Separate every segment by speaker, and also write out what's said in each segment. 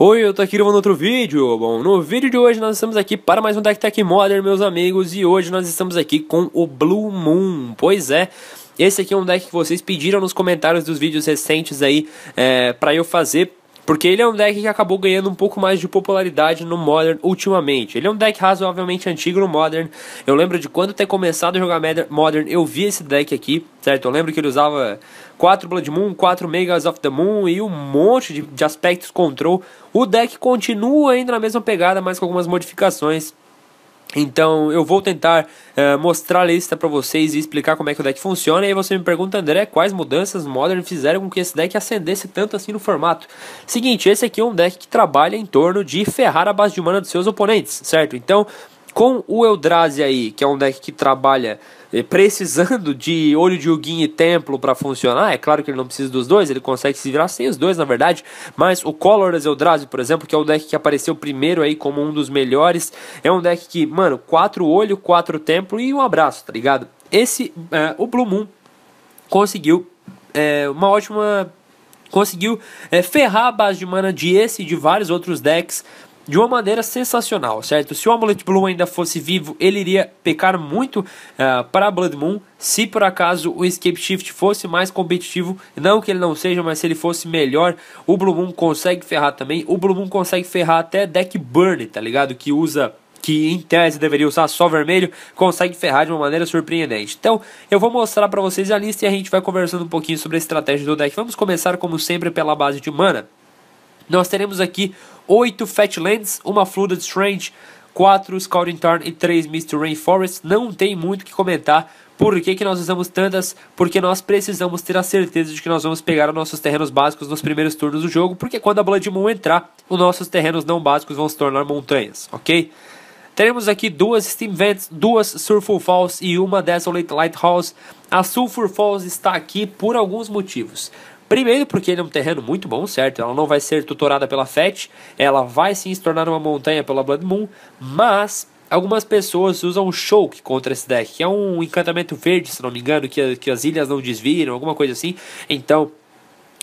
Speaker 1: Oi, eu tô aqui gravando outro vídeo. Bom, no vídeo de hoje nós estamos aqui para mais um deck Tech Modern, meus amigos, e hoje nós estamos aqui com o Blue Moon. Pois é, esse aqui é um deck que vocês pediram nos comentários dos vídeos recentes aí é, para eu fazer porque ele é um deck que acabou ganhando um pouco mais de popularidade no Modern ultimamente. Ele é um deck razoavelmente antigo no Modern. Eu lembro de quando ter começado a jogar Modern, eu vi esse deck aqui, certo? Eu lembro que ele usava 4 Blood Moon, 4 Megas of the Moon e um monte de, de aspectos control. O deck continua ainda na mesma pegada, mas com algumas modificações. Então eu vou tentar uh, mostrar a lista para vocês e explicar como é que o deck funciona. E aí você me pergunta, André, quais mudanças Modern fizeram com que esse deck acendesse tanto assim no formato? Seguinte, esse aqui é um deck que trabalha em torno de ferrar a base de mana dos seus oponentes, certo? Então com o Eldrazi aí, que é um deck que trabalha eh, precisando de olho de Ugin e templo para funcionar, é claro que ele não precisa dos dois, ele consegue se virar sem os dois, na verdade, mas o Colorless Eldrazi, por exemplo, que é o deck que apareceu primeiro aí como um dos melhores, é um deck que, mano, quatro olho, quatro templo e um abraço, tá ligado? Esse, eh, o Blue Moon conseguiu eh, uma ótima conseguiu é, ferrar a base de mana de esse e de vários outros decks de uma maneira sensacional, certo? Se o Amulet Blue ainda fosse vivo, ele iria pecar muito uh, eh, para Blood Moon. Se por acaso o Escape Shift fosse mais competitivo, não que ele não seja, mas se ele fosse melhor, o Blue Moon consegue ferrar também. O Blue Moon consegue ferrar até deck burn, tá ligado? Que usa que em tese deveria usar só vermelho, consegue ferrar de uma maneira surpreendente. Então, eu vou mostrar para vocês a lista e a gente vai conversando um pouquinho sobre a estratégia do deck. Vamos começar, como sempre, pela base de mana. Nós teremos aqui 8 Fatlands, 1 Flooded Strange, 4 Scouting Tarn e 3 Mr. Rainforest. Não tem muito o que comentar. Por que, que nós usamos tantas? Porque nós precisamos ter a certeza de que nós vamos pegar os nossos terrenos básicos nos primeiros turnos do jogo, porque quando a Blood Moon entrar, os nossos terrenos não básicos vão se tornar montanhas, ok? Teremos aqui duas Steam Vents, duas Surful Falls e uma Desolate Lighthouse. A Sulfur Falls está aqui por alguns motivos. Primeiro, porque ele é um terreno muito bom, certo? Ela não vai ser tutorada pela FET, ela vai sim se tornar uma montanha pela Blood Moon, mas algumas pessoas usam Shulk contra esse deck, que é um encantamento verde, se não me engano, que, que as ilhas não desviram, alguma coisa assim. Então,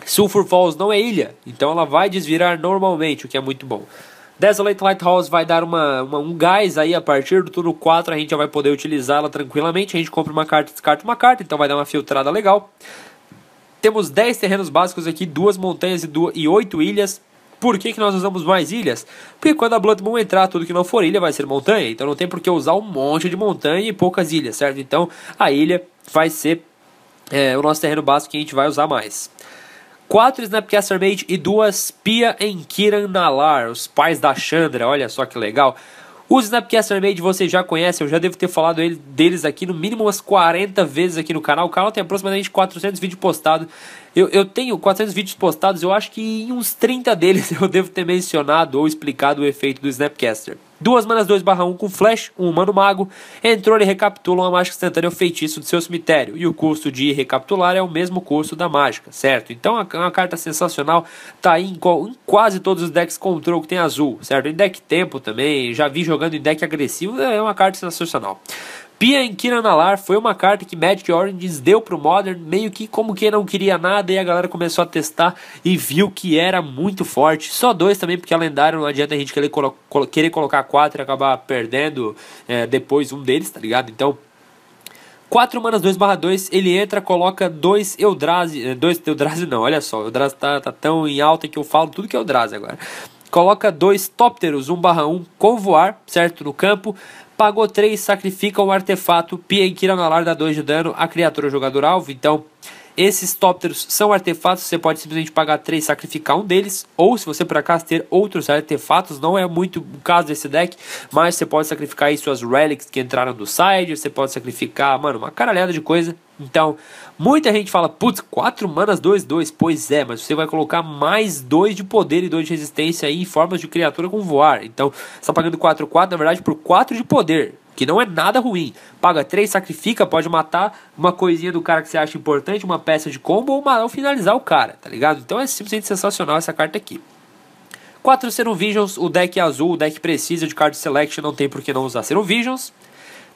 Speaker 1: Sulfur Falls não é ilha, então ela vai desvirar normalmente, o que é muito bom. Desolate Lighthouse vai dar uma, uma, um gás aí a partir do turno 4, a gente já vai poder utilizá-la tranquilamente. A gente compra uma carta, descarta uma carta, então vai dar uma filtrada legal. Temos 10 terrenos básicos aqui, duas montanhas e, duas, e 8 ilhas. Por que, que nós usamos mais ilhas? Porque quando a Blood Moon entrar, tudo que não for ilha vai ser montanha. Então não tem por que usar um monte de montanha e poucas ilhas, certo? Então a ilha vai ser é, o nosso terreno básico que a gente vai usar mais. 4 Snapcaster Mage e duas Pia em Kiran Nalar, os pais da Chandra. Olha só que legal. O Snapcaster Made vocês já conhecem, eu já devo ter falado ele, deles aqui no mínimo umas 40 vezes aqui no canal. O canal tem aproximadamente 400 vídeos postados eu, eu tenho 400 vídeos postados, eu acho que em uns 30 deles eu devo ter mencionado ou explicado o efeito do Snapcaster. Duas manas 2 barra 1 um com flash, um humano mago, entrou e recapitula uma mágica instantânea ou feitiço do seu cemitério. E o custo de recapitular é o mesmo custo da mágica, certo? Então é uma carta sensacional, tá aí em, em, quase todos os decks control que tem azul, certo? Em deck tempo também, já vi jogando em deck agressivo, é uma carta sensacional. Pia em Kiranalar foi uma carta que Magic Origins deu pro Modern, meio que como quem não queria nada, e a galera começou a testar e viu que era muito forte. Só dois também, porque a lendária não adianta a gente querer, colo querer colocar quatro e acabar perdendo é, depois um deles, tá ligado? Então 4 manas 2 barra 2, ele entra, coloca 2 Eldrazi, 2 é, Eldrazi não, olha só, Eldrazi tá, tá tão em alta que eu falo tudo que é Eldrazi agora coloca dois tópteros 1 barra 1 com voar, certo? No campo. Pagou 3, sacrifica um artefato, pia em Kiranalar dá 2 de dano a criatura é jogador alvo. Então, esses tópteros são artefatos, você pode simplesmente pagar 3 e sacrificar um deles, ou se você por acaso ter outros artefatos, não é muito o caso desse deck, mas você pode sacrificar aí suas relics que entraram do side, você pode sacrificar, mano, uma caralhada de coisa. Então, muita gente fala, putz, 4 manas 2, 2. Pois é, mas você vai colocar mais 2 de poder e 2 de resistência aí em formas de criatura com voar. Então, você está pagando 4, 4, na verdade, por 4 de poder que não é nada ruim. Paga 3, sacrifica, pode matar uma coisinha do cara que você acha importante, uma peça de combo ou, uma, ou finalizar o cara, tá ligado? Então é simplesmente sensacional essa carta aqui. 4 Serum Visions, o deck azul, o deck precisa de card selection, não tem por que não usar Serum Visions.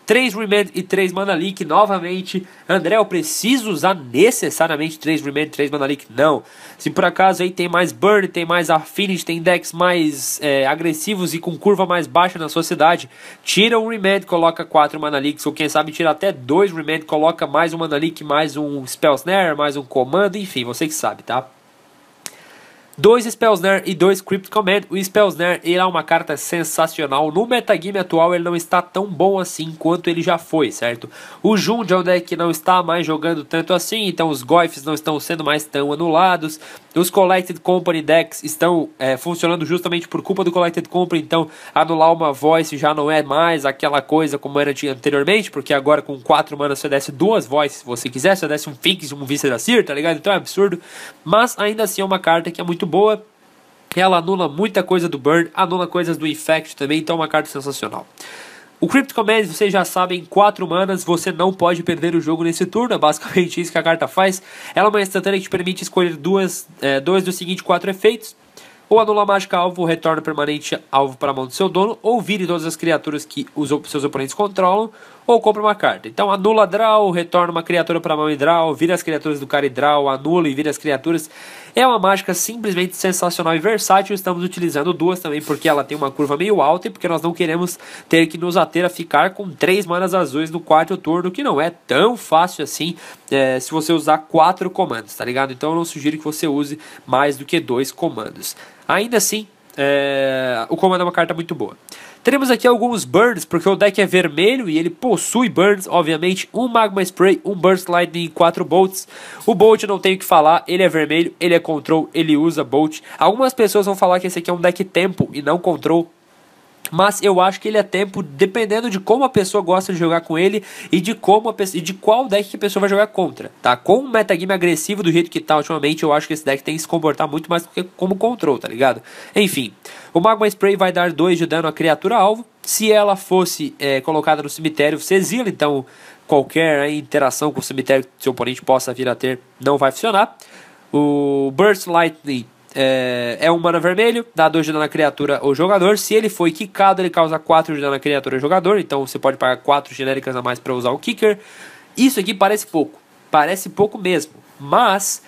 Speaker 1: 3 Remand e 3 Mana Leak novamente. André, eu preciso usar necessariamente 3 Remand e 3 Mana Leak? Não. Se por acaso aí tem mais Burn, tem mais Affinity, tem decks mais é, agressivos e com curva mais baixa na sua cidade, tira um Remand, coloca 4 Mana Leaks, ou quem sabe tira até 2 Remand, coloca mais um Mana Leak, mais um Spell Snare, mais um Comando, enfim, você que sabe, tá? Dois Spellsnare e dois Crypt Command. O Spellsnare ele é uma carta sensacional. No metagame atual ele não está tão bom assim quanto ele já foi, certo? O Jund é um deck que não está mais jogando tanto assim, então os Goifs não estão sendo mais tão anulados. Os Collected Company decks estão é, funcionando justamente por culpa do Collected Company, então anular uma Voice já não é mais aquela coisa como era anteriormente, porque agora com 4 manas você desce duas Voices se você quiser, você desce um Fix, um da Seer, tá ligado? Então é absurdo, mas ainda assim é uma carta que é muito boa. Ela anula muita coisa do Burn, anula coisas do Infect também, então é uma carta sensacional. O Crypto Command, vocês já sabem, 4 manas, você não pode perder o jogo nesse turno, é basicamente isso que a carta faz. Ela é uma instantânea que te permite escolher duas, é, dois dos seguintes quatro efeitos. Ou anula a mágica alvo, retorna permanente alvo para a mão do seu dono, ou vire todas as criaturas que os seus oponentes controlam, ou compra uma carta. Então anula draw, retorna uma criatura para a mão e draw, vira as criaturas do cara e draw, anula e vira as criaturas. É uma mágica simplesmente sensacional e versátil. Estamos utilizando duas também porque ela tem uma curva meio alta e porque nós não queremos ter que nos ater a ficar com três manas azuis no quarto turno, que não é tão fácil assim é, se você usar quatro comandos, tá ligado? Então eu não sugiro que você use mais do que dois comandos. Ainda assim, é, o comando é uma carta muito boa. Teremos aqui alguns burns, porque o deck é vermelho e ele possui burns, obviamente. Um Magma Spray, um Burst Lightning e quatro Bolts. O Bolt não tenho o que falar, ele é vermelho, ele é control, ele usa Bolt. Algumas pessoas vão falar que esse aqui é um deck tempo e não control. Mas eu acho que ele é tempo, dependendo de como a pessoa gosta de jogar com ele e de como pessoa, e de qual deck que a pessoa vai jogar contra, tá? Com um metagame agressivo do jeito que tá ultimamente, eu acho que esse deck tem que se comportar muito mais como control, tá ligado? Enfim, o Magma Spray vai dar 2 de dano à criatura alvo. Se ela fosse é, colocada no cemitério, você exila, então qualquer né, interação com o cemitério que seu oponente possa vir a ter não vai funcionar. O Burst Lightning é, é um mana vermelho, dá 2 de dano à criatura ou jogador. Se ele foi quicado, ele causa 4 de dano à criatura ou jogador. Então você pode pagar 4 genéricas a mais para usar o kicker. Isso aqui parece pouco. Parece pouco mesmo. Mas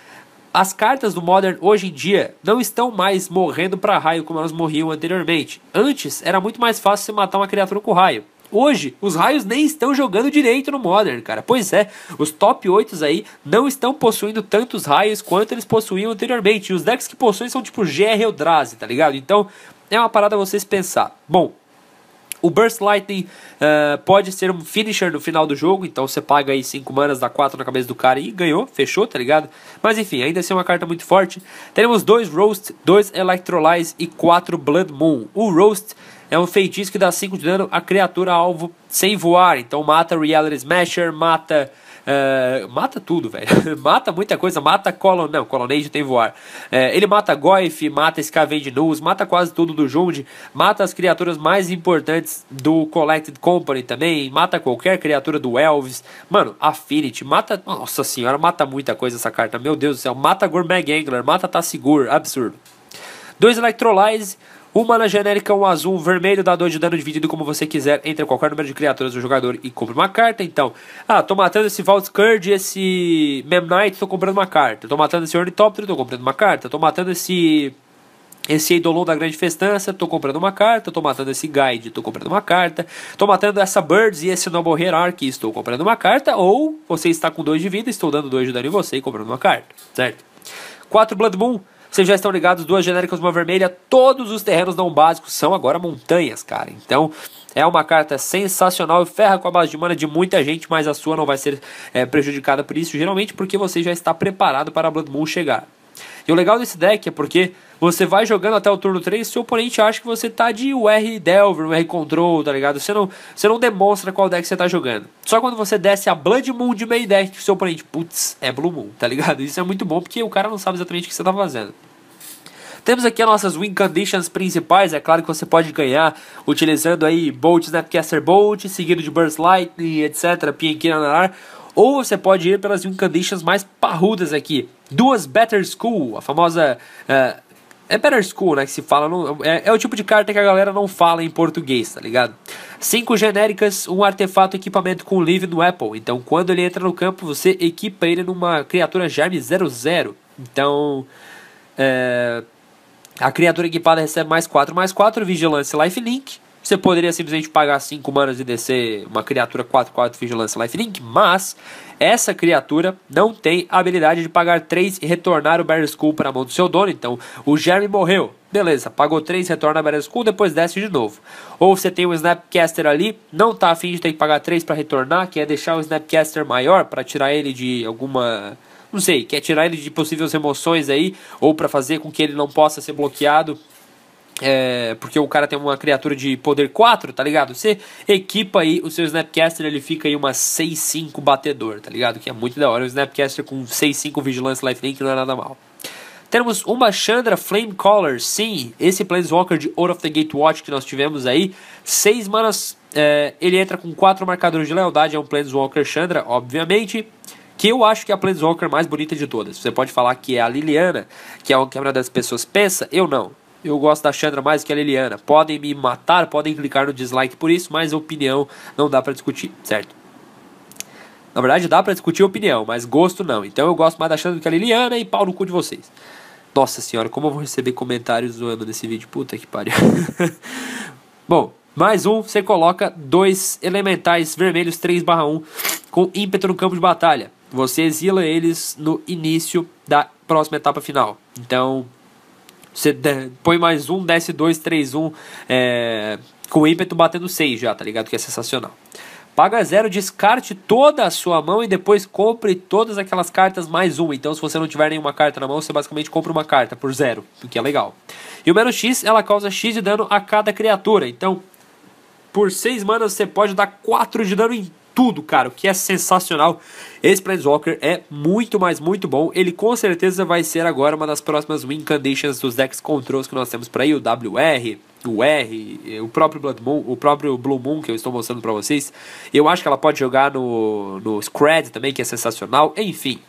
Speaker 1: as cartas do Modern hoje em dia não estão mais morrendo para raio como elas morriam anteriormente. Antes era muito mais fácil você matar uma criatura com raio. Hoje, os raios nem estão jogando direito no Modern, cara. Pois é, os top 8 aí não estão possuindo tantos raios quanto eles possuíam anteriormente. E os decks que possuem são tipo GR Eldrazi, tá ligado? Então, é uma parada vocês pensar. Bom, o Burst Lightning uh, pode ser um finisher no final do jogo, então você paga aí 5 manas, dá 4 na cabeça do cara e ganhou, fechou, tá ligado? Mas enfim, ainda assim é uma carta muito forte. Teremos 2 Roast, 2 Electrolyze e 4 Blood Moon. O Roast é um feitiço que dá 5 de dano a criatura alvo sem voar, então mata Reality Smasher, mata é, mata tudo, velho. mata muita coisa, mata Colon. Não, Colonade tem voar. É, ele mata Goif, mata Scavenge Nus, mata quase tudo do Jundi, mata as criaturas mais importantes do Collected Company também, mata qualquer criatura do Elves. Mano, Affinity, mata. Nossa senhora, mata muita coisa essa carta. Meu Deus do céu, mata Gourmet Gangler, mata Tassigur, absurdo. Dois Electrolyze uma na genérica, um azul, um vermelho, dá 2 de dano dividido como você quiser entre qualquer número de criaturas do jogador e compra uma carta. Então, ah, tô matando esse vault e esse Memnite, tô comprando uma carta. Tô matando esse Ornitóptero, tô comprando uma carta. Tô matando esse esse Eidolon da Grande Festança, tô comprando uma carta, tô matando esse Guide, tô comprando uma carta, tô matando essa Birds e esse Noble Hierarchy, estou comprando uma carta, ou você está com 2 de vida, estou dando 2 de dano em você e comprando uma carta, certo? 4 Blood Moon, vocês já estão ligados, duas genéricas, uma vermelha. Todos os terrenos não básicos são agora montanhas, cara. Então, é uma carta sensacional e ferra com a base de mana de muita gente, mas a sua não vai ser é, prejudicada por isso, geralmente porque você já está preparado para a Blood Moon chegar. E o legal desse deck é porque você vai jogando até o turno 3 seu oponente acha que você tá de UR Delver, UR Control, tá ligado? Você não, você não demonstra qual deck você tá jogando. Só quando você desce a Blood Moon de main deck, o seu oponente, putz, é Blue Moon, tá ligado? Isso é muito bom porque o cara não sabe exatamente o que você tá fazendo. Temos aqui as nossas win conditions principais. É claro que você pode ganhar utilizando aí Bolt, Snapcaster Bolt, seguido de Burst Lightning, etc. Pianquina na ou você pode ir pelas conditions mais parrudas aqui. Duas Better School, a famosa. Uh, é Better School, né? Que se fala. Não, é, é, o tipo de carta que a galera não fala em português, tá ligado? Cinco genéricas, um artefato equipamento com live no Apple. Então, quando ele entra no campo, você equipa ele numa criatura Germe 00. Então. É, a criatura equipada recebe mais 4, mais 4, vigilância life lifelink. Você poderia simplesmente pagar 5 manas e descer uma criatura 4-4 Vigilância Lifelink, mas essa criatura não tem a habilidade de pagar 3 e retornar o Battle School para a mão do seu dono. Então, o Jeremy morreu. Beleza, pagou 3, retorna a Battle School, depois desce de novo. Ou você tem um Snapcaster ali, não tá afim de ter que pagar 3 para retornar, quer deixar o Snapcaster maior para tirar ele de alguma não sei, quer tirar ele de possíveis remoções aí, ou para fazer com que ele não possa ser bloqueado é, porque o cara tem uma criatura de poder 4, tá ligado? Você equipa aí o seu Snapcaster, ele fica aí uma 6-5 batedor, tá ligado? Que é muito da hora. O Snapcaster com 6-5 Vigilance link não é nada mal. Temos uma Chandra Flamecaller, sim, esse Planeswalker de Out of the Gatewatch que nós tivemos aí. 6 manas, é, ele entra com 4 marcadores de lealdade, é um Planeswalker Chandra, obviamente que eu acho que é a Planeswalker mais bonita de todas. Você pode falar que é a Liliana, que é o que a maioria das pessoas pensa, eu não eu gosto da Chandra mais que a Liliana. Podem me matar, podem clicar no dislike por isso, mas opinião não dá para discutir, certo? Na verdade, dá para discutir opinião, mas gosto não. Então eu gosto mais da Chandra do que a Liliana e pau no cu de vocês. Nossa senhora, como eu vou receber comentários zoando nesse vídeo? Puta que pariu. Bom, mais um, você coloca dois elementais vermelhos 3/1 com ímpeto no campo de batalha. Você exila eles no início da próxima etapa final. Então, você põe mais um, desce dois, três, um, é, com ímpeto batendo seis já, tá ligado? Que é sensacional. Paga zero, descarte toda a sua mão e depois compre todas aquelas cartas mais uma. Então, se você não tiver nenhuma carta na mão, você basicamente compra uma carta por zero, o que é legal. E o menos X, ela causa X de dano a cada criatura. Então, por 6 manas, você pode dar 4 de dano em tudo, cara, o que é sensacional. Esse Planeswalker é muito, mais muito bom. Ele com certeza vai ser agora uma das próximas win conditions dos decks controls que nós temos para aí, o WR, o R, o próprio Blood Moon, o próprio Blue Moon que eu estou mostrando para vocês. Eu acho que ela pode jogar no, no Scred também, que é sensacional. Enfim,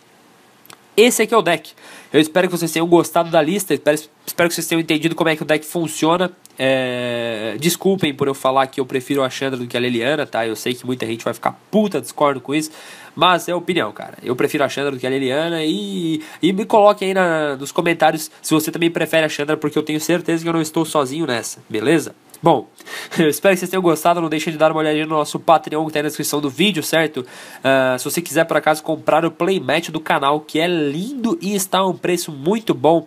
Speaker 1: esse aqui é o deck. Eu espero que vocês tenham gostado da lista, espero, espero que vocês tenham entendido como é que o deck funciona. É... Desculpem por eu falar que eu prefiro a Chandra do que a Leliana, tá? Eu sei que muita gente vai ficar puta, discordo com isso, mas é opinião, cara. Eu prefiro a Chandra do que a Leliana. e, e me coloque aí na... nos comentários se você também prefere a Chandra, porque eu tenho certeza que eu não estou sozinho nessa, beleza? Bom, eu espero que vocês tenham gostado. Não deixe de dar uma olhadinha no nosso Patreon que tá aí na descrição do vídeo, certo? Uh, se você quiser, por acaso, comprar o Playmatch do canal, que é lindo e está a um preço muito bom.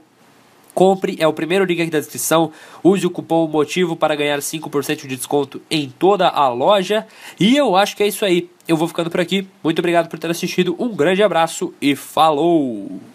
Speaker 1: Compre, é o primeiro link aqui da descrição. Use o cupom Motivo para ganhar 5% de desconto em toda a loja. E eu acho que é isso aí. Eu vou ficando por aqui. Muito obrigado por ter assistido. Um grande abraço e falou!